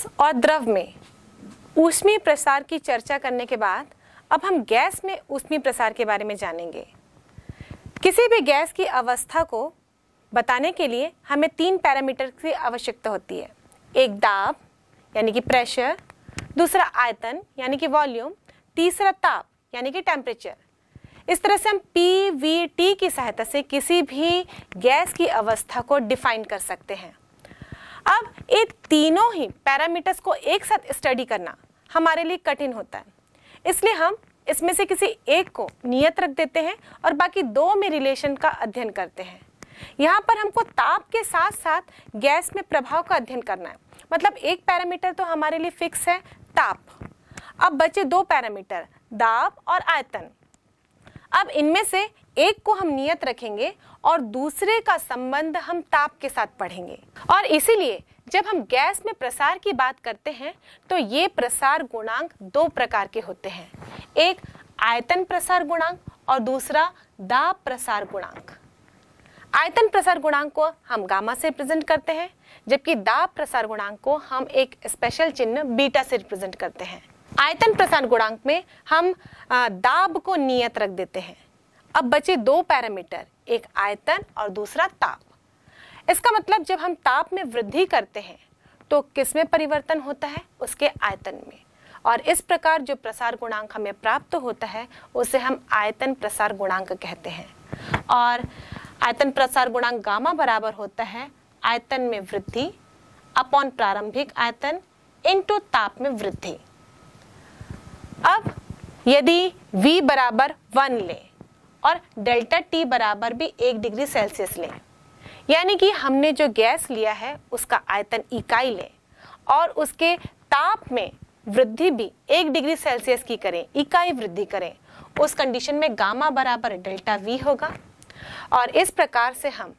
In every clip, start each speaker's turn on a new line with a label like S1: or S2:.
S1: gas और द्रव में ऊष्मीय प्रसार की चर्चा करने के बाद अब हम गैस में ऊष्मीय प्रसार के बारे में जानेंगे किसी भी गैस की अवस्था को बताने के लिए हमें तीन पैरामीटर की आवश्यकता होती है एक दाब यानी कि प्रेशर दूसरा आयतन यानी कि वॉल्यूम तीसरा ताप यानी कि टेम्परेचर इस तरह से हम पी वी टी की सहायता से किसी भी गैस की अवस्था को डिफाइन कर सकते हैं अब ये तीनों ही पैरामीटर्स को एक साथ स्टडी करना हमारे लिए कठिन होता है इसलिए हम इसमें से किसी एक को नियत रख देते हैं और बाकी दो में रिलेशन का अध्ययन करते हैं यहाँ पर हमको ताप के साथ साथ गैस में प्रभाव का अध्ययन करना है मतलब एक पैरामीटर तो हमारे लिए फिक्स है ताप अब बचे दो पैरामीटर दाब और आयतन अब इनमें से एक को हम नियत रखेंगे और दूसरे का संबंध हम ताप के साथ पढ़ेंगे और इसीलिए जब हम गैस में प्रसार की बात करते हैं तो ये प्रसार गुणांक दो प्रकार के होते हैं एक आयतन प्रसार गुणांक और दूसरा दाब प्रसार गुणांक आयतन प्रसार गुणांक को हम गामा से रिप्रेजेंट करते हैं जबकि दाब प्रसार गुणांक को हम एक स्पेशल चिन्ह बीटा से रिप्रेजेंट करते हैं आयतन प्रसार गुणांक में हम दाब को नियत रख देते हैं अब बचे दो पैरामीटर एक आयतन और दूसरा ताप इसका मतलब जब हम ताप में वृद्धि करते हैं तो किस में परिवर्तन होता है उसके आयतन में और इस प्रकार जो प्रसार गुणांक हमें प्राप्त होता है उसे हम आयतन प्रसार गुणांक कहते हैं और आयतन प्रसार गुणांक गामा बराबर होता है आयतन में वृद्धि अपॉन प्रारंभिक आयतन इनटू ताप में वृद्धि यदि V बराबर वन लें और डेल्टा T बराबर भी एक डिग्री सेल्सियस लें यानी कि हमने जो गैस लिया है उसका आयतन इकाई लें और उसके ताप में वृद्धि भी एक डिग्री सेल्सियस की करें इकाई वृद्धि करें उस कंडीशन में गामा बराबर डेल्टा वी होगा और इस प्रकार से हम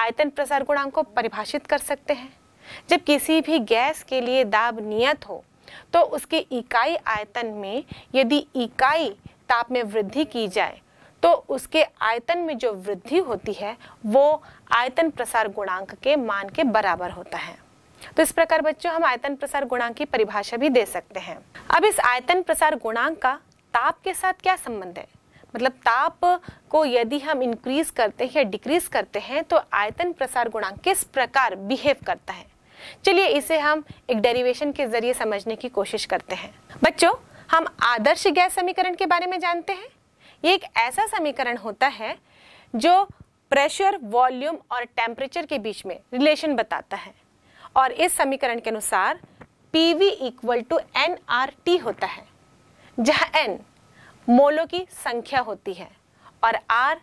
S1: आयतन प्रसार गुणांक को परिभाषित कर सकते हैं जब किसी भी गैस के लिए दाब नियत हो तो उसकी इकाई आयतन में यदि इकाई ताप में वृद्धि की जाए तो उसके आयतन में जो वृद्धि होती है वो आयतन प्रसार गुणांक के मान के बराबर होता है तो इस प्रकार बच्चों हम आयतन प्रसार गुणांक की परिभाषा भी दे सकते हैं अब इस आयतन प्रसार गुणांक का ताप के साथ क्या संबंध है मतलब ताप को यदि हम इंक्रीज करते हैं या डिक्रीज करते हैं तो आयतन प्रसार गुणांक किस प्रकार बिहेव करता है चलिए इसे हम एक डेरिवेशन के जरिए समझने की कोशिश करते हैं बच्चों हम आदर्श गैस समीकरण के बारे में जानते हैं ये एक ऐसा समीकरण होता है जो प्रेशर वॉल्यूम और टेम्परेचर के बीच में रिलेशन बताता है और इस समीकरण के अनुसार P V equal to N R T होता है जहाँ एन मोलो की संख्या होती है और आर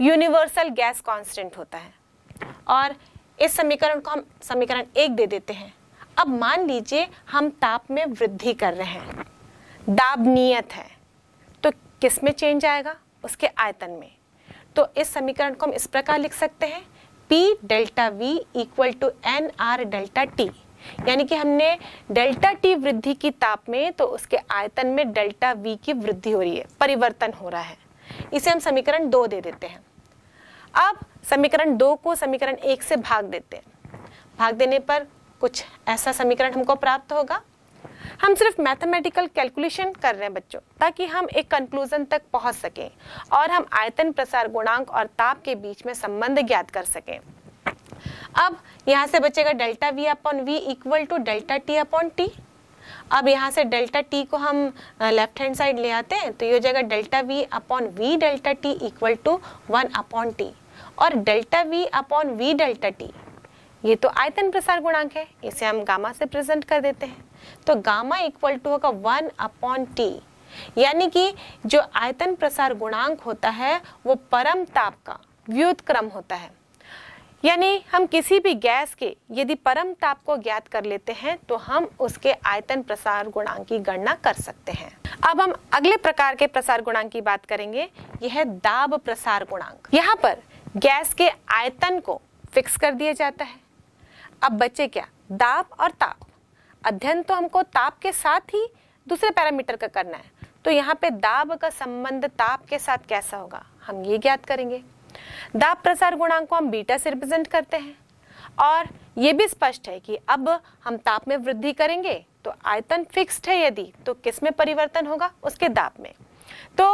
S1: यूनिवर्सल गैस कांस्टेंट होता है और इस समीकरण को हम समीकरण एक दे देते हैं अब मान लीजिए हम ताप में वृद्धि कर रहे हैं दाब नियत है तो किस में चेंज आएगा उसके आयतन में तो इस समीकरण को हम इस प्रकार लिख सकते हैं P delta V equal to N R delta T यानी कि हमने डेल्टा टी वृद्धि की ताप में तो उसके आयतन में डेल्टा V की वृद्धि हो रही है परिवर्तन हो रहा है इसे हम समीकरण दो दे देते हैं अब समीकरण दो को समीकरण एक से भाग देते हैं भाग देने पर कुछ ऐसा समीकरण हमको प्राप्त होगा हम सिर्फ मैथमेटिकल कैलकुलेशन कर रहे हैं बच्चों ताकि हम एक कंक्लूजन तक पहुंच सकें और हम आयतन प्रसार गुणांक और ताप के बीच में संबंध ज्ञात कर सकें अब यहाँ से बचेगा delta V upon V equal to delta T upon T अब यहाँ से डेल्टा टी को हम लेफ्ट हैंड साइड ले आते हैं तो ये हो जाएगा delta V upon V delta T equal to one upon T और delta V upon V delta T ये तो आयतन प्रसार गुणांक है इसे हम गामा से प्रेजेंट कर देते हैं तो गामा इक्वल टू होगा वन अपॉन टी यानी कि जो आयतन प्रसार गुणांक होता है वो परम ताप का व्युतक्रम होता है यानी हम किसी भी गैस के यदि परम ताप को ज्ञात कर लेते हैं तो हम उसके आयतन प्रसार गुणांक की गणना कर सकते हैं अब हम अगले प्रकार के प्रसार गुणांक की बात करेंगे यह है दाब प्रसार गुणांक यहाँ पर गैस के आयतन को फिक्स कर दिया जाता है अब बचे क्या दाब और ताप अध्ययन तो हमको ताप के साथ ही दूसरे पैरामीटर का करना है तो यहाँ पे दाब का संबंध ताप के साथ कैसा होगा हम ये ज्ञात करेंगे दाब प्रसार गुणांक को हम बीटा से रिप्रेजेंट करते हैं और ये भी स्पष्ट है कि अब हम ताप में वृद्धि करेंगे तो आयतन फिक्स्ड है यदि तो किस में परिवर्तन होगा उसके दाब में तो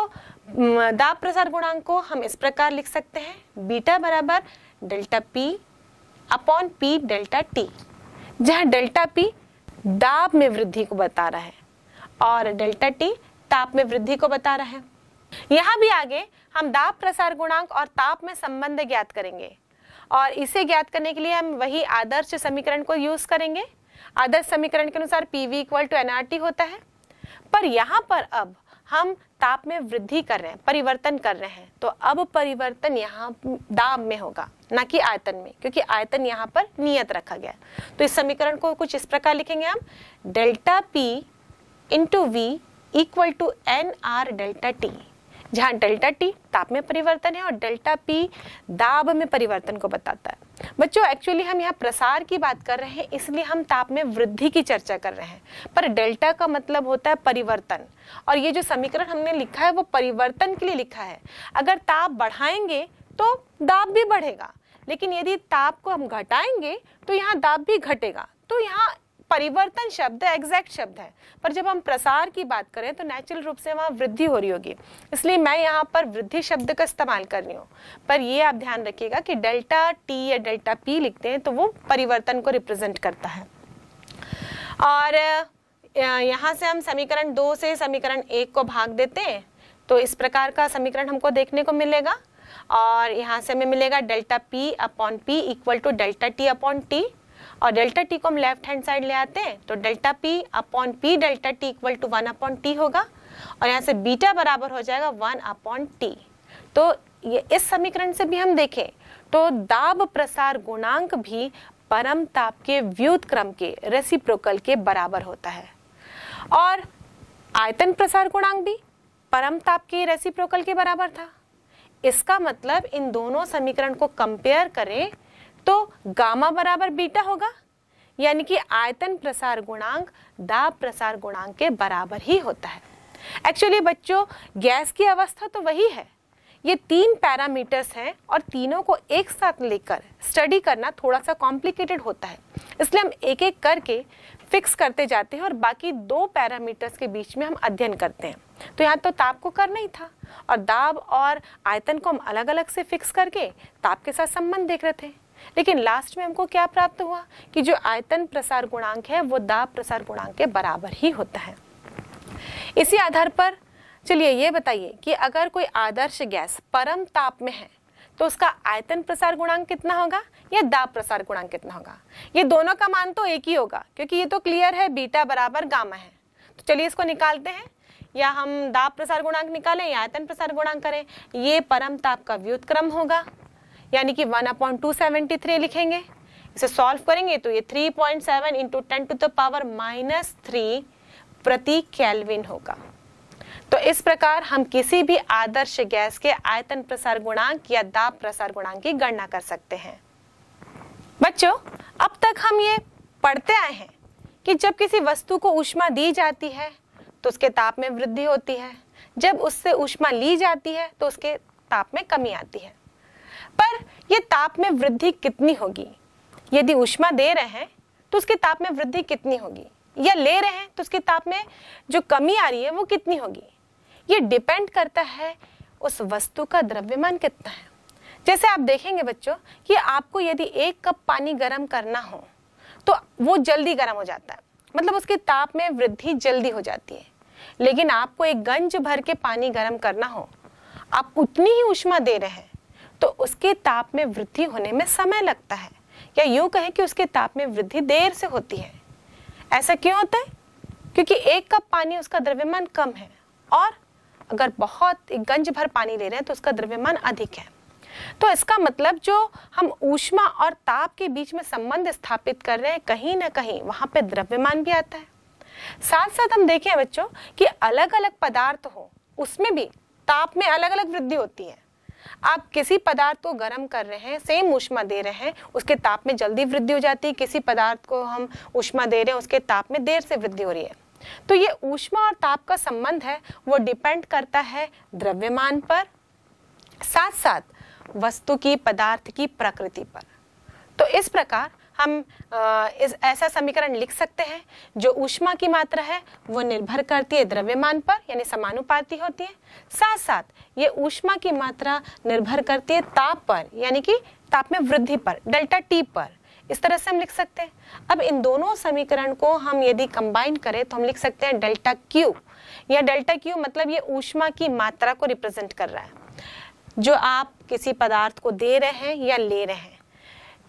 S1: दाब प्रसार गुणांक को हम इस प्रकार लिख सकते हैं बीटा बराबर delta P upon P delta T जहां डेल्टा पी दाब में वृद्धि को बता रहा है और डेल्टा टी ताप में वृद्धि को बता रहा है यहां भी आगे हम दाब प्रसार गुणांक और ताप में संबंध ज्ञात करेंगे और इसे ज्ञात करने के लिए हम वही आदर्श समीकरण को यूज करेंगे आदर्श समीकरण के अनुसार P V equal to NRT होता है पर यहाँ पर अब हम ताप में वृद्धि कर रहे हैं परिवर्तन कर रहे हैं तो अब परिवर्तन यहाँ दाब में होगा ना कि आयतन में क्योंकि आयतन यहाँ पर नियत रखा गया तो इस समीकरण को कुछ इस प्रकार लिखेंगे हम delta P into V equal to N R delta T जहाँ डेल्टा टी ताप में परिवर्तन है और डेल्टा पी दाब में परिवर्तन को बताता है बच्चों एक्चुअली हम यहाँ प्रसार की बात कर रहे हैं इसलिए हम ताप में वृद्धि की चर्चा कर रहे हैं पर डेल्टा का मतलब होता है परिवर्तन और ये जो समीकरण हमने लिखा है वो परिवर्तन के लिए लिखा है अगर ताप बढ़ाएंगे तो दाब भी बढ़ेगा लेकिन यदि ताप को हम घटाएंगे तो यहाँ दाब भी घटेगा तो यहाँ परिवर्तन शब्द एग्जैक्ट शब्द है पर जब हम प्रसार की बात करें तो नेचुरल रूप से वहाँ वृद्धि हो रही होगी इसलिए मैं यहाँ पर वृद्धि शब्द का इस्तेमाल कर रही हूँ पर ये आप ध्यान रखिएगा कि डेल्टा टी या डेल्टा पी लिखते हैं तो वो परिवर्तन को रिप्रेजेंट करता है और यहाँ से हम समीकरण दो से समीकरण एक को भाग देते हैं तो इस प्रकार का समीकरण हमको देखने को मिलेगा और यहाँ से हमें मिलेगा delta P upon P equal to delta T upon T और डेल्टा टी को हम लेफ्ट हैंड साइड ले आते हैं तो delta P upon P delta T equal to one upon T होगा और यहाँ से बीटा बराबर हो जाएगा वन अपॉन टी तो ये इस समीकरण से भी हम देखें तो दाब प्रसार गुणांक भी परम ताप के व्युत क्रम के रेसिप्रोकल के बराबर होता है और आयतन प्रसार गुणांक भी परम ताप के रेसिप्रोकल के बराबर था इसका मतलब इन दोनों समीकरण को कंपेयर करें तो गामा बराबर बीटा होगा यानी कि आयतन प्रसार गुणांक दाब प्रसार गुणांक के बराबर ही होता है एक्चुअली बच्चों गैस की अवस्था तो वही है ये तीन पैरामीटर्स हैं और तीनों को एक साथ लेकर स्टडी करना थोड़ा सा कॉम्प्लिकेटेड होता है इसलिए हम एक एक करके फिक्स करते जाते हैं और बाकी दो पैरामीटर्स के बीच में हम अध्ययन करते हैं तो यहाँ तो ताप को करना ही था और दाब और आयतन को हम अलग अलग से फिक्स करके ताप के साथ संबंध देख रहे थे लेकिन लास्ट में हमको क्या प्राप्त हुआ कि जो आयतन प्रसार गुणांक है वो दाब प्रसार गुणांक के बराबर ही होता है इसी आधार पर चलिए ये बताइए कि अगर कोई आदर्श गैस परम ताप में है तो उसका आयतन प्रसार गुणांक कितना होगा या दाब प्रसार गुणांक कितना होगा ये दोनों का मान तो एक ही होगा क्योंकि ये तो क्लियर है बीटा बराबर गामा है तो चलिए इसको निकालते हैं या हम दाब प्रसार गुणांक निकालें या आयतन प्रसार गुणांक करें ये परम ताप का व्युतक्रम होगा यानी कि one upon two seventy three लिखेंगे इसे सॉल्व करेंगे तो ये three point seven into ten to the power minus three प्रति कैलविन होगा तो इस प्रकार हम किसी भी आदर्श गैस के आयतन प्रसार गुणांक या दाब प्रसार गुणांक की गणना कर सकते हैं बच्चों अब तक हम ये पढ़ते आए हैं कि जब किसी वस्तु को ऊष्मा दी जाती है तो उसके ताप में वृद्धि होती है जब उससे ऊष्मा ली जाती है तो उसके ताप में कमी आती है पर यह ताप में वृद्धि कितनी होगी यदि ऊष्मा दे रहे हैं तो उसके ताप में वृद्धि कितनी होगी या ले रहे हैं तो उसके ताप में जो कमी आ रही है वो कितनी होगी ये डिपेंड करता है उस वस्तु का द्रव्यमान कितना है जैसे आप देखेंगे बच्चों कि आपको यदि एक कप पानी गर्म करना हो तो वो जल्दी गर्म हो जाता है मतलब उसके ताप में वृद्धि जल्दी हो जाती है लेकिन आपको एक गंज भर के पानी गर्म करना हो आप उतनी ही उष्मा दे रहे हैं तो उसके ताप में वृद्धि होने में समय लगता है या यूं कहें कि उसके ताप में वृद्धि देर से होती है ऐसा क्यों होता है क्योंकि एक कप पानी उसका द्रव्यमान कम है और अगर बहुत गंज भर पानी ले रहे हैं तो उसका द्रव्यमान अधिक है तो इसका मतलब जो हम ऊष्मा और ताप के बीच में संबंध स्थापित कर रहे हैं कहीं ना कहीं वहाँ पे द्रव्यमान भी आता है साथ साथ हम देखें बच्चों कि अलग अलग पदार्थ हो उसमें भी ताप में अलग अलग वृद्धि होती है आप किसी पदार्थ को गर्म कर रहे हैं सेम उष्मा दे रहे हैं उसके ताप में जल्दी वृद्धि हो जाती है किसी पदार्थ को हम उष्मा दे रहे हैं उसके ताप में देर से वृद्धि हो रही है तो ये ऊष्मा और ताप का संबंध है वो डिपेंड करता है द्रव्यमान पर साथ साथ वस्तु की पदार्थ की प्रकृति पर तो इस प्रकार हम इस ऐसा समीकरण लिख सकते हैं जो ऊष्मा की मात्रा है वो निर्भर करती है द्रव्यमान पर यानी समानुपाती होती है साथ साथ ये ऊष्मा की मात्रा निर्भर करती है ताप पर यानी कि ताप में वृद्धि पर डेल्टा टी पर इस तरह से हम लिख सकते हैं अब इन दोनों समीकरण को हम यदि कंबाइन करें तो हम लिख सकते हैं डेल्टा क्यू या डेल्टा क्यू मतलब ये ऊष्मा की मात्रा को रिप्रेजेंट कर रहा है जो आप किसी पदार्थ को दे रहे हैं या ले रहे हैं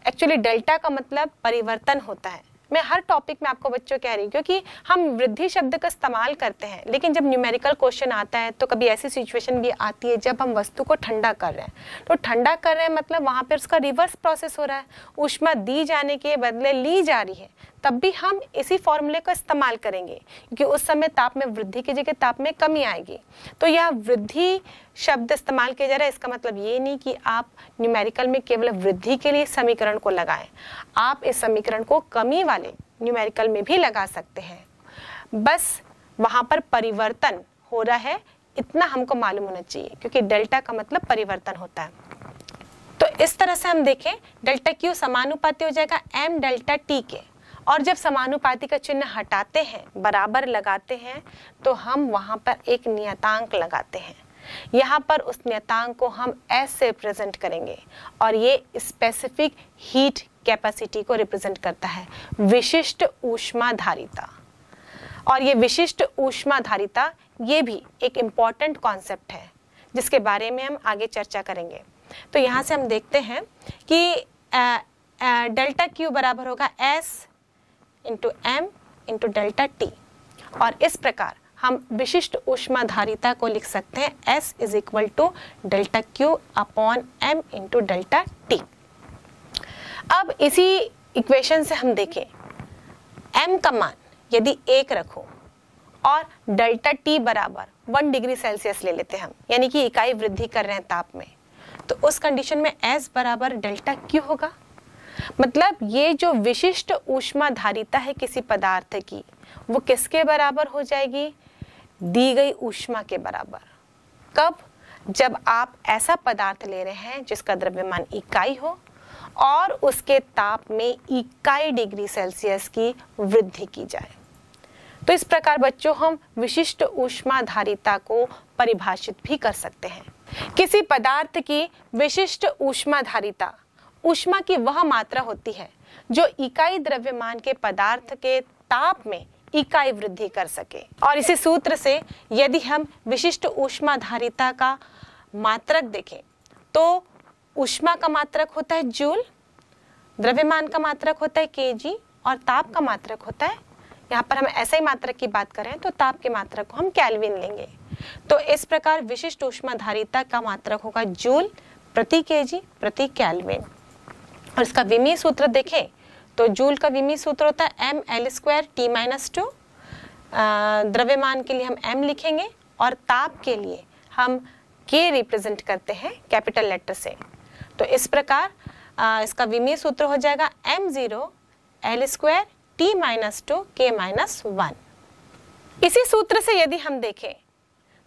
S1: एक्चुअली डेल्टा का मतलब परिवर्तन होता है मैं हर टॉपिक में आपको बच्चों कह रही हूँ क्योंकि हम वृद्धि शब्द का इस्तेमाल करते हैं लेकिन जब न्यूमेरिकल क्वेश्चन आता है तो कभी ऐसी सिचुएशन भी आती है जब हम वस्तु को ठंडा कर रहे हैं तो ठंडा कर रहे हैं मतलब वहाँ पर उसका रिवर्स प्रोसेस हो रहा है उष्मा दी जाने के बदले ली जा रही है तब भी हम इसी फॉर्मूले का इस्तेमाल करेंगे क्योंकि उस समय ताप में वृद्धि की जगह ताप में कमी आएगी तो यह वृद्धि शब्द इस्तेमाल किया जा रहा है इसका मतलब ये नहीं कि आप न्यूमेरिकल में केवल वृद्धि के लिए समीकरण को लगाएं आप इस समीकरण को कमी वाले न्यूमेरिकल में भी लगा सकते हैं बस वहाँ पर परिवर्तन हो रहा है इतना हमको मालूम होना चाहिए क्योंकि डेल्टा का मतलब परिवर्तन होता है तो इस तरह से हम देखें डेल्टा क्यू समानुपाती हो जाएगा एम डेल्टा टी के और जब समानुपाती का चिन्ह हटाते हैं बराबर लगाते हैं तो हम वहाँ पर एक नियतांक लगाते हैं यहाँ पर उस नियतांक को हम ऐसे से रिप्रेजेंट करेंगे और ये स्पेसिफिक हीट कैपेसिटी को रिप्रेजेंट करता है विशिष्ट ऊष्माधारिता और ये विशिष्ट ऊष्माधारिता ये भी एक इम्पॉर्टेंट कॉन्सेप्ट है जिसके बारे में हम आगे चर्चा करेंगे तो यहाँ से हम देखते हैं कि डेल्टा क्यू बराबर होगा S into M into delta T और इस प्रकार हम विशिष्ट उष्माधारिता को लिख सकते हैं S is equal to delta Q upon M into delta T अब इसी इक्वेशन से हम देखें एम का मान यदि एक रखो और डेल्टा टी बराबर वन डिग्री सेल्सियस ले लेते हैं हम यानी कि इकाई वृद्धि कर रहे हैं ताप में तो उस कंडीशन में एस बराबर डेल्टा क्यू होगा मतलब ये जो विशिष्ट ऊष्मा धारिता है किसी पदार्थ की वो किसके बराबर हो जाएगी दी गई ऊष्मा के बराबर कब जब आप ऐसा पदार्थ ले रहे हैं जिसका द्रव्यमान इकाई हो और उसके ताप में इकाई डिग्री सेल्सियस की वृद्धि की जाए तो इस प्रकार बच्चों हम विशिष्ट ऊष्माधारिता को परिभाषित भी कर सकते हैं किसी पदार्थ की विशिष्ट ऊष्माधारिता ऊष्मा की वह मात्रा होती है जो इकाई द्रव्यमान के पदार्थ के ताप में इकाई वृद्धि कर सके और इसी सूत्र से यदि हम विशिष्ट ऊष्माधारिता का मात्रक देखें तो ऊष्मा का मात्रक होता है जूल द्रव्यमान का मात्रक होता है केजी और ताप का मात्रक होता है यहाँ पर हम ऐसे ही मात्रक की बात करें तो ताप के मात्रक को हम कैलविन लेंगे तो इस प्रकार विशिष्ट ऊष्माधारिता का मात्रक होगा जूल प्रति केजी प्रति कैलविन और इसका विमी सूत्र देखें तो जूल का विमी सूत्र होता है M L square T minus two द्रव्यमान के लिए हम एम लिखेंगे और ताप के लिए हम के रिप्रेजेंट करते हैं कैपिटल लेटर से तो इस प्रकार आ, इसका विमी सूत्र हो जाएगा M zero L square T minus two के माइनस वन इसी सूत्र से यदि हम देखें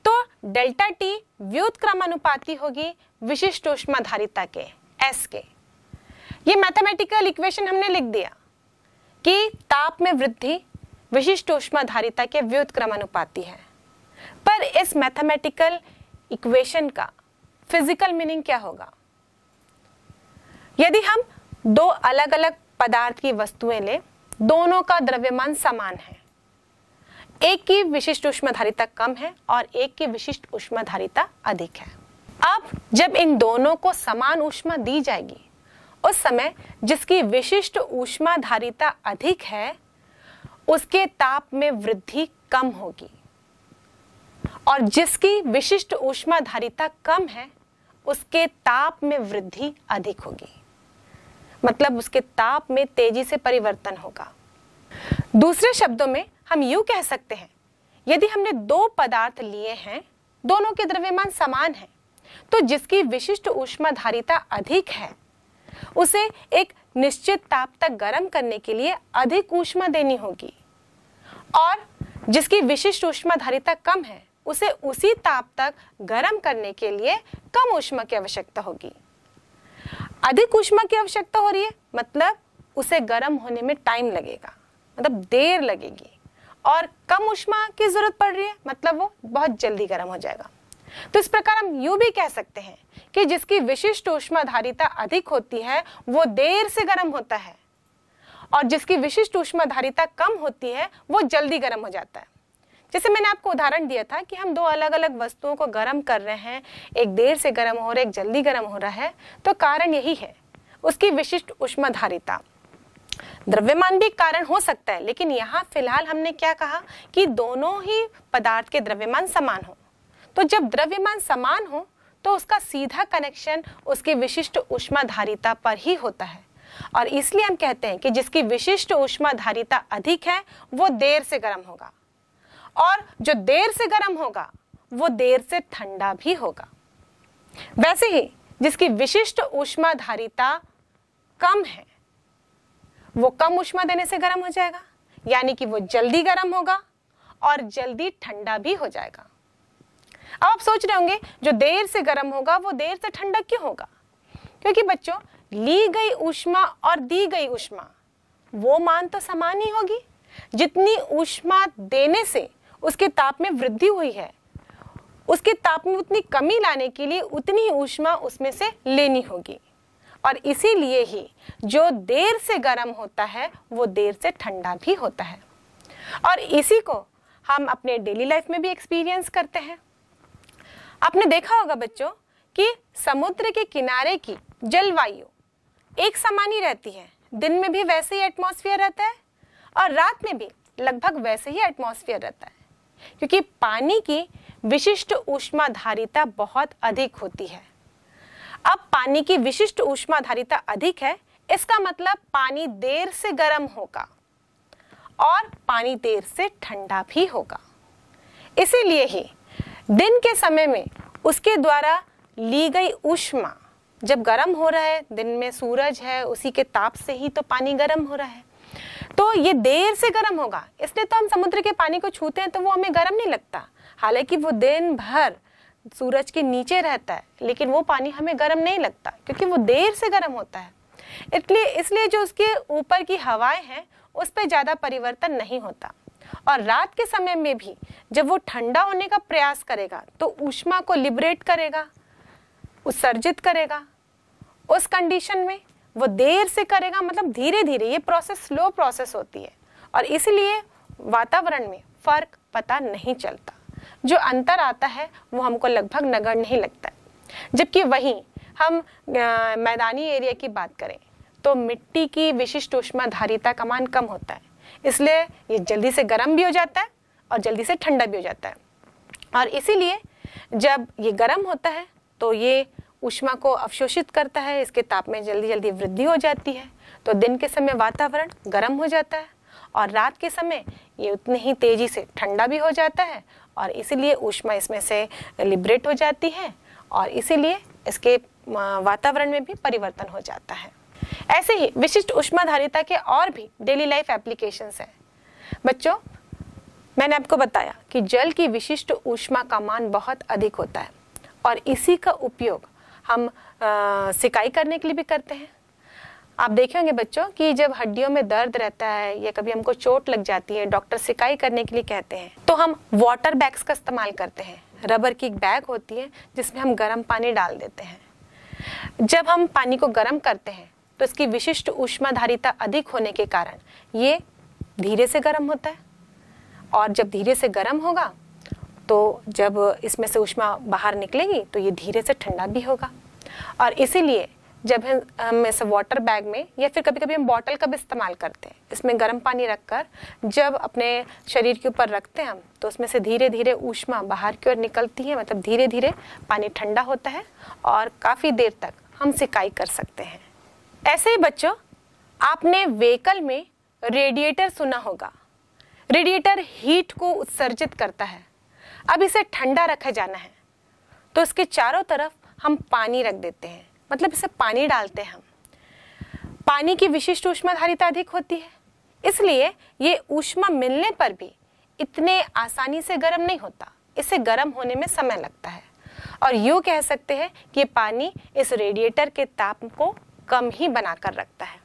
S1: तो डेल्टा टी व्युत क्रमानुपाती होगी विशिष्ट उष्माधारिता के एस के ये मैथमेटिकल इक्वेशन हमने लिख दिया कि ताप में वृद्धि विशिष्ट ऊष्माधारिता के व्युत्क्रमानुपाती है पर इस मैथमेटिकल इक्वेशन का फिजिकल मीनिंग क्या होगा यदि हम दो अलग अलग पदार्थ की वस्तुएं लें दोनों का द्रव्यमान समान है एक की विशिष्ट उष्माधारिता कम है और एक की विशिष्ट उष्माधारिता अधिक है अब जब इन दोनों को समान उष्मा दी जाएगी उस समय जिसकी विशिष्ट ऊष्माधारिता अधिक है उसके ताप में वृद्धि कम होगी और जिसकी विशिष्ट ऊष्माधारिता कम है उसके ताप में वृद्धि अधिक होगी मतलब उसके ताप में तेजी से परिवर्तन होगा दूसरे शब्दों में हम यू कह सकते हैं यदि हमने दो पदार्थ लिए हैं दोनों के द्रव्यमान समान है तो जिसकी विशिष्ट ऊष्माधारिता अधिक है उसे एक निश्चित ताप तक गर्म करने के लिए अधिक ऊष्मा देनी होगी और जिसकी विशिष्ट ऊष्माधारिता कम है उसे उसी ताप तक गर्म करने के लिए कम ऊष्मा की आवश्यकता होगी अधिक ऊष्मा की आवश्यकता हो रही है मतलब उसे गर्म होने में टाइम लगेगा मतलब देर लगेगी और कम ऊष्मा की जरूरत पड़ रही है मतलब वो बहुत जल्दी गर्म हो जाएगा तो इस प्रकार हम यू भी कह सकते हैं कि जिसकी विशिष्ट उष्माधारिता अधिक होती है वो देर से गर्म होता है और जिसकी विशिष्ट उष्माधारिता कम होती है वो जल्दी गर्म हो जाता है जैसे मैंने आपको उदाहरण दिया था कि हम दो अलग अलग वस्तुओं को गर्म कर रहे हैं एक देर से गर्म हो रहा है एक जल्दी गर्म हो रहा है तो कारण यही है उसकी विशिष्ट उष्माधारिता द्रव्यमान भी कारण हो सकता है लेकिन यहाँ फिलहाल हमने क्या कहा कि दोनों ही पदार्थ के द्रव्यमान समान हो तो जब द्रव्यमान समान हो तो उसका सीधा कनेक्शन उसकी विशिष्ट उष्माधारिता पर ही होता है और इसलिए हम कहते हैं कि जिसकी विशिष्ट उष्माधारिता अधिक है वो देर से गर्म होगा और जो देर से गर्म होगा वो देर से ठंडा भी होगा वैसे ही जिसकी विशिष्ट उष्माधारिता कम है वो कम उष्मा देने से गर्म हो जाएगा यानी कि वो जल्दी गर्म होगा और जल्दी ठंडा भी हो जाएगा अब आप सोच रहे होंगे जो देर से गर्म होगा वो देर से ठंडा क्यों होगा क्योंकि बच्चों ली गई ऊष्मा और दी गई ऊष्मा वो मान तो समान ही होगी जितनी ऊष्मा देने से उसके ताप में वृद्धि हुई है उसके ताप में उतनी कमी लाने के लिए उतनी ही ऊष्मा उसमें से लेनी होगी और इसीलिए ही जो देर से गर्म होता है वो देर से ठंडा भी होता है और इसी को हम अपने डेली लाइफ में भी एक्सपीरियंस करते हैं आपने देखा होगा बच्चों कि समुद्र के किनारे की जलवायु एक समान ही रहती है दिन में भी वैसे ही एटमॉस्फेयर रहता है और रात में भी लगभग वैसे ही एटमॉस्फेयर रहता है क्योंकि पानी की विशिष्ट ऊष्माधारिता बहुत अधिक होती है अब पानी की विशिष्ट ऊष्माधारिता अधिक है इसका मतलब पानी देर से गर्म होगा और पानी देर से ठंडा भी होगा इसीलिए ही दिन के समय में उसके द्वारा ली गई ऊष्मा जब गर्म हो रहा है दिन में सूरज है उसी के ताप से ही तो पानी गर्म हो रहा है तो ये देर से गर्म होगा इसलिए तो हम समुद्र के पानी को छूते हैं तो वो हमें गर्म नहीं लगता हालांकि वो दिन भर सूरज के नीचे रहता है लेकिन वो पानी हमें गर्म नहीं लगता क्योंकि वो देर से गर्म होता है इसलिए इसलिए जो उसके ऊपर की हवाएं हैं उस पर ज़्यादा परिवर्तन नहीं होता और रात के समय में भी जब वो ठंडा होने का प्रयास करेगा तो ऊष्मा को लिबरेट करेगा उत्सर्जित करेगा उस कंडीशन में वो देर से करेगा मतलब धीरे धीरे ये प्रोसेस स्लो प्रोसेस होती है और इसलिए वातावरण में फर्क पता नहीं चलता जो अंतर आता है वो हमको लगभग नगर नहीं लगता जबकि वहीं हम मैदानी एरिया की बात करें तो मिट्टी की विशिष्ट धारिता का मान कम होता है इसलिए ये जल्दी से गर्म भी हो जाता है और जल्दी से ठंडा भी हो जाता है और इसीलिए जब ये गर्म होता है तो ये ऊष्मा को अवशोषित करता है इसके ताप में जल्दी जल्दी वृद्धि हो जाती है तो दिन के समय वातावरण गर्म हो जाता है और रात के समय ये उतनी ही तेज़ी से ठंडा भी हो जाता है और इसीलिए ऊष्मा इसमें से लिबरेट हो जाती है और इसीलिए इसके वातावरण में भी परिवर्तन हो जाता है ऐसे ही विशिष्ट उष्माधारिता के और भी डेली लाइफ एप्लीकेशन हैं बच्चों मैंने आपको बताया कि जल की विशिष्ट ऊष्मा का मान बहुत अधिक होता है और इसी का उपयोग हम आ, सिकाई करने के लिए भी करते हैं आप देखेंगे बच्चों कि जब हड्डियों में दर्द रहता है या कभी हमको चोट लग जाती है डॉक्टर सिकाई करने के लिए कहते हैं तो हम वाटर बैग्स का इस्तेमाल करते हैं रबर की एक बैग होती है जिसमें हम गर्म पानी डाल देते हैं जब हम पानी को गर्म करते हैं तो इसकी विशिष्ट ऊष्माधारिता अधिक होने के कारण ये धीरे से गर्म होता है और जब धीरे से गर्म होगा तो जब इसमें से ऊष्मा बाहर निकलेगी तो ये धीरे से ठंडा भी होगा और इसीलिए जब हम इस वाटर बैग में या फिर कभी कभी हम बॉटल का भी इस्तेमाल करते हैं इसमें गर्म पानी रखकर जब अपने शरीर के ऊपर रखते हैं हम तो उसमें से धीरे धीरे ऊष्मा बाहर की ओर निकलती है मतलब धीरे धीरे पानी ठंडा होता है और काफ़ी देर तक हम सिकाई कर सकते हैं ऐसे ही बच्चों आपने व्हीकल में रेडिएटर सुना होगा रेडिएटर हीट को उत्सर्जित करता है अब इसे ठंडा रखा जाना है तो इसके चारों तरफ हम पानी रख देते हैं मतलब इसे पानी डालते हैं हम पानी की विशिष्ट ऊष्माधारिता अधिक होती है इसलिए ये ऊष्मा मिलने पर भी इतने आसानी से गर्म नहीं होता इसे गर्म होने में समय लगता है और यूँ कह सकते हैं कि पानी इस रेडिएटर के ताप को कम ही बनाकर रखता है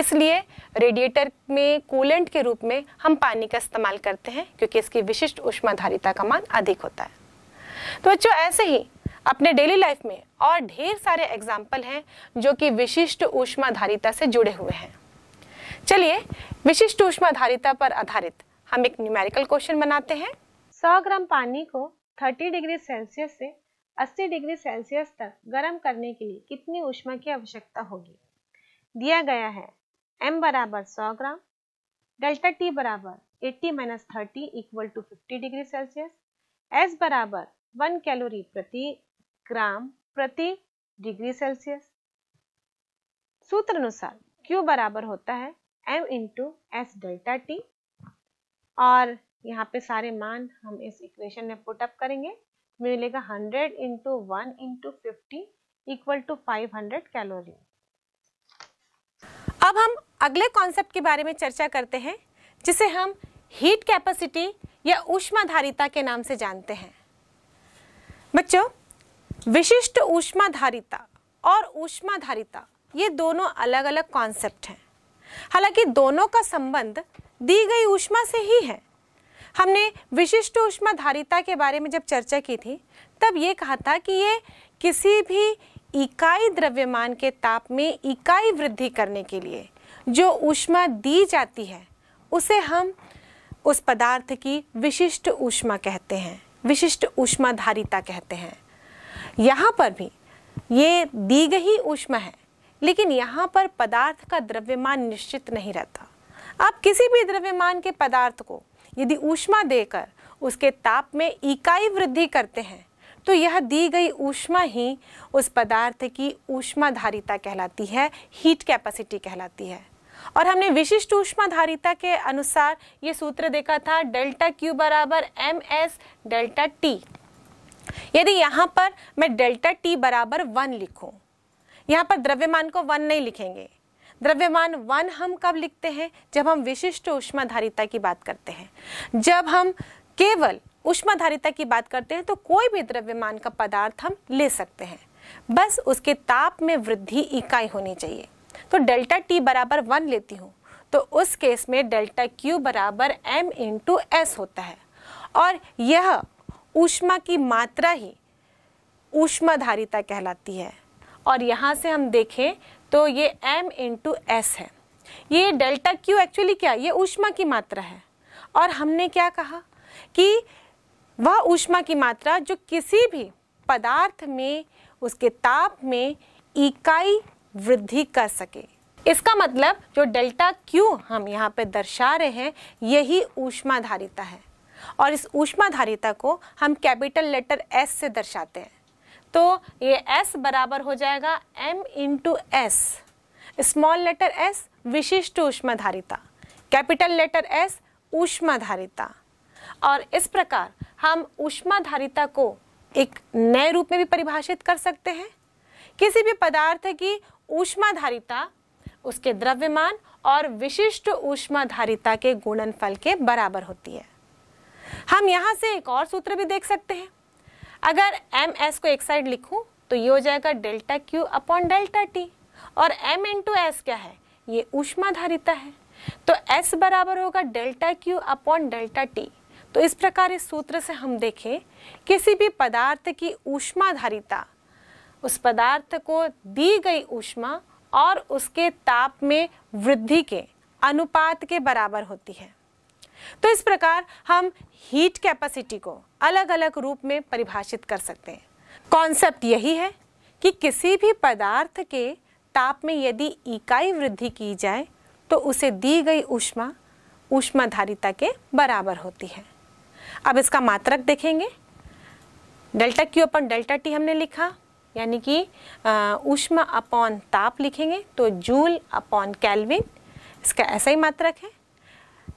S1: इसलिए रेडिएटर में कूलेंट के रूप में हम पानी का इस्तेमाल करते हैं क्योंकि इसकी विशिष्ट उष्माधारिता का मान अधिक होता है तो बच्चों ऐसे ही अपने डेली लाइफ में और ढेर सारे एग्जाम्पल हैं जो कि विशिष्ट उष्माधारिता से जुड़े हुए हैं चलिए विशिष्ट उष्माधारिता पर आधारित हम एक न्यूमेरिकल क्वेश्चन बनाते हैं 100 ग्राम पानी को 30 डिग्री सेल्सियस से 80 डिग्री सेल्सियस तक गर्म करने के लिए कितनी ऊष्मा की आवश्यकता होगी दिया गया है m बराबर 100 ग्राम डेल्टा t बराबर 80 minus thirty equal to fifty degree Celsius s बराबर 1 कैलोरी प्रति ग्राम प्रति डिग्री सेल्सियस सूत्र अनुसार Q बराबर होता है m into S delta T और यहाँ पे सारे मान हम इस इक्वेशन में पुट अप करेंगे मिलेगा hundred into one into fifty equal to five hundred calorie अब हम अगले कॉन्सेप्ट के बारे में चर्चा करते हैं जिसे हम हीट कैपेसिटी या ऊष्माधारिता के नाम से जानते हैं बच्चों विशिष्ट ऊष्माधारिता और ऊष्माधारिता ये दोनों अलग अलग कॉन्सेप्ट हैं हालांकि दोनों का संबंध दी गई ऊष्मा से ही है हमने विशिष्ट धारिता के बारे में जब चर्चा की थी तब ये कहा था कि ये किसी भी इकाई द्रव्यमान के ताप में इकाई वृद्धि करने के लिए जो ऊष्मा दी जाती है उसे हम उस पदार्थ की विशिष्ट ऊष्मा कहते हैं विशिष्ट ऊष्माधारिता कहते हैं यहाँ पर भी ये दी गई ऊष्मा है लेकिन यहाँ पर पदार्थ का द्रव्यमान निश्चित नहीं रहता आप किसी भी द्रव्यमान के पदार्थ को यदि ऊष्मा देकर उसके ताप में इकाई वृद्धि करते हैं तो यह दी गई ऊष्मा ही उस पदार्थ की ऊष्माधारिता कहलाती है हीट कैपेसिटी कहलाती है और हमने विशिष्ट ऊष्माधारिता के अनुसार ये सूत्र देखा था डेल्टा क्यू बराबर एम एस डेल्टा टी यदि यहाँ पर मैं डेल्टा टी बराबर वन लिखूँ यहाँ पर द्रव्यमान को वन नहीं लिखेंगे द्रव्यमान वन हम कब लिखते हैं जब हम विशिष्ट उष्माधारिता की बात करते हैं जब हम केवल उष्माधारिता की बात करते हैं तो कोई भी द्रव्यमान का पदार्थ हम ले सकते हैं बस उसके ताप में वृद्धि इकाई होनी चाहिए तो डेल्टा टी बराबर वन लेती हूँ तो उस केस में डेल्टा क्यू बराबर एम इंटू एस होता है और यह ऊष्मा की मात्रा ही ऊष्माधारिता कहलाती है और यहाँ से हम देखें तो ये m इंटू एस है ये डेल्टा क्यू एक्चुअली क्या ये ऊष्मा की मात्रा है और हमने क्या कहा कि वह ऊष्मा की मात्रा जो किसी भी पदार्थ में उसके ताप में इकाई वृद्धि कर सके इसका मतलब जो डेल्टा क्यू हम यहाँ पे दर्शा रहे हैं यही ऊष्माधारिता है और इस ऊष्माधारिता को हम कैपिटल लेटर एस से दर्शाते हैं तो ये एस बराबर हो जाएगा M to S small letter S विशिष्ट ऊष्माधारिता कैपिटल लेटर एस ऊष्माधारिता और इस प्रकार हम ऊष्माधारिता को एक नए रूप में भी परिभाषित कर सकते हैं किसी भी पदार्थ की ऊष्माधारिता उसके द्रव्यमान और विशिष्ट ऊष्माधारिता के गुणनफल के बराबर होती है हम यहाँ से एक और सूत्र भी देख सकते हैं अगर एम एस को एक साइड लिखूं तो ये हो जाएगा delta Q upon delta T और एम इंटू एस क्या है ये ऊष्माधारिता है तो एस बराबर होगा delta Q upon delta T तो इस प्रकार इस सूत्र से हम देखें किसी भी पदार्थ की ऊष्माधारिता उस पदार्थ को दी गई ऊष्मा और उसके ताप में वृद्धि के अनुपात के बराबर होती है तो इस प्रकार हम हीट कैपेसिटी को अलग अलग रूप में परिभाषित कर सकते हैं कॉन्सेप्ट यही है कि किसी भी पदार्थ के ताप में यदि इकाई वृद्धि की जाए तो उसे दी गई ऊष्मा ऊष्माधारिता के बराबर होती है अब इसका मात्रक देखेंगे delta Q upon delta T हमने लिखा यानी कि ऊष्मा अपॉन ताप लिखेंगे तो जूल अपॉन कैलविन इसका ऐसा ही मात्रक है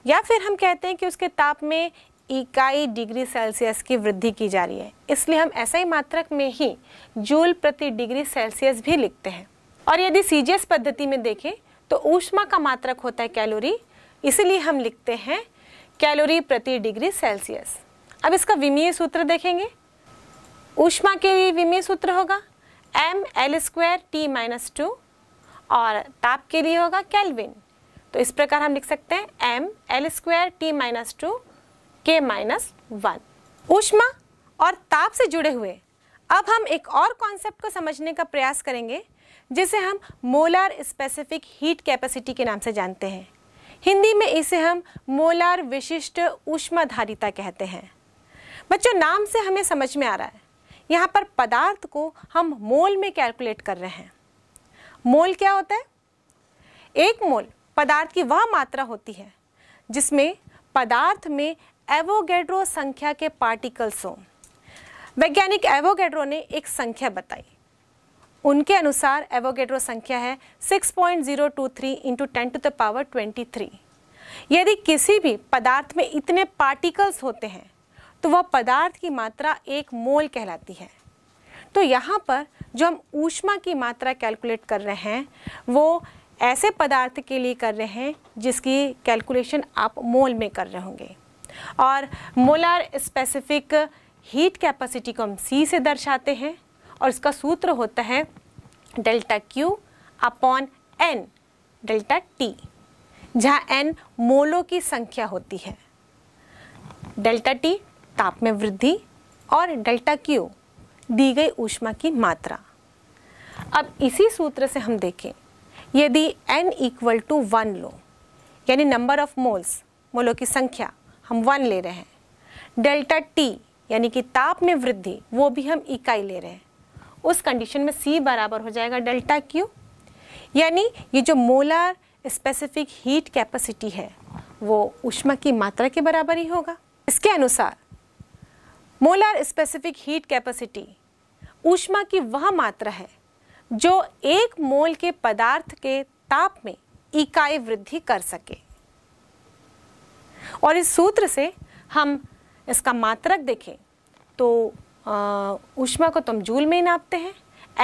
S1: या फिर हम कहते हैं कि उसके ताप में इकाई डिग्री सेल्सियस की वृद्धि की जा रही है इसलिए हम ऐसा ही मात्रक में ही जूल प्रति डिग्री सेल्सियस भी लिखते हैं और यदि सीजीएस पद्धति में देखें तो ऊष्मा का मात्रक होता है कैलोरी इसलिए हम लिखते हैं कैलोरी प्रति डिग्री सेल्सियस अब इसका विमीय सूत्र देखेंगे ऊष्मा के लिए विमीय सूत्र होगा M L square T minus two और ताप के लिए होगा कैलविन तो इस प्रकार हम लिख सकते हैं M L square T minus two के माइनस वन ऊष्मा और ताप से जुड़े हुए अब हम एक और कॉन्सेप्ट को समझने का प्रयास करेंगे जिसे हम मोलार स्पेसिफिक हीट कैपेसिटी के नाम से जानते हैं हिंदी में इसे हम मोलार विशिष्ट ऊष्माधारिता कहते हैं बच्चों नाम से हमें समझ में आ रहा है यहाँ पर पदार्थ को हम मोल में कैलकुलेट कर रहे हैं मोल क्या होता है एक मोल पदार्थ की वह मात्रा होती है जिसमें पदार्थ में एवोगेड्रो संख्या के पार्टिकल्स हों वैज्ञानिक एवोगेड्रो ने एक संख्या बताई उनके अनुसार एवोगेड्रो संख्या है 6.023 point zero two three into ten to the power twenty three यदि किसी भी पदार्थ में इतने पार्टिकल्स होते हैं तो वह पदार्थ की मात्रा एक मोल कहलाती है तो यहाँ पर जो हम ऊष्मा की मात्रा कैलकुलेट कर रहे हैं वो ऐसे पदार्थ के लिए कर रहे हैं जिसकी कैलकुलेशन आप मोल में कर रहे होंगे और मोलर स्पेसिफिक हीट कैपेसिटी को हम सी से दर्शाते हैं और इसका सूत्र होता है delta Q upon N delta T जहाँ एन मोलों की संख्या होती है डेल्टा टी ताप में वृद्धि और डेल्टा क्यू दी गई ऊष्मा की मात्रा अब इसी सूत्र से हम देखें यदि n इक्वल टू वन लो यानी नंबर ऑफ मोल्स मोलों की संख्या हम वन ले रहे हैं डेल्टा टी यानी कि ताप में वृद्धि वो भी हम इकाई ले रहे हैं उस कंडीशन में C बराबर हो जाएगा डेल्टा क्यू यानी ये जो मोलार स्पेसिफिक हीट कैपेसिटी है वो ऊष्मा की मात्रा के बराबर ही होगा इसके अनुसार मोलार स्पेसिफिक हीट कैपेसिटी ऊष्मा की वह मात्रा है जो एक मोल के पदार्थ के ताप में इकाई वृद्धि कर सके और इस सूत्र से हम इसका मात्रक देखें तो ऊष्मा को तुम जूल में ही नापते हैं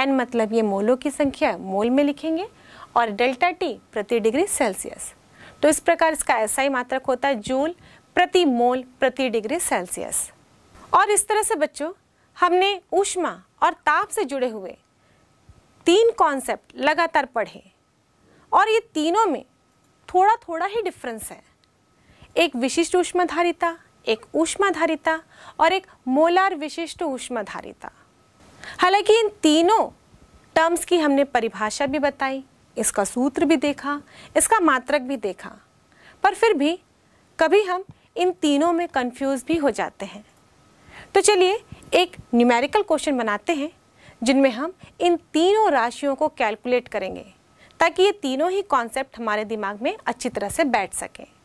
S1: एन मतलब ये मोलों की संख्या मोल में लिखेंगे और डेल्टा टी प्रति डिग्री सेल्सियस तो इस प्रकार इसका ऐसा ही मात्रक होता है जूल प्रति मोल प्रति डिग्री सेल्सियस और इस तरह से बच्चों हमने ऊष्मा और ताप से जुड़े हुए तीन कॉन्सेप्ट लगातार पढ़े और ये तीनों में थोड़ा थोड़ा ही डिफरेंस है एक विशिष्ट ऊष्माधारिता एक ऊष्माधारिता और एक मोलार विशिष्ट ऊष्माधारिता हालांकि इन तीनों टर्म्स की हमने परिभाषा भी बताई इसका सूत्र भी देखा इसका मात्रक भी देखा पर फिर भी कभी हम इन तीनों में कंफ्यूज भी हो जाते हैं तो चलिए एक न्यूमेरिकल क्वेश्चन बनाते हैं जिनमें हम इन तीनों राशियों को कैलकुलेट करेंगे ताकि ये तीनों ही कॉन्सेप्ट हमारे दिमाग में अच्छी तरह से बैठ सकें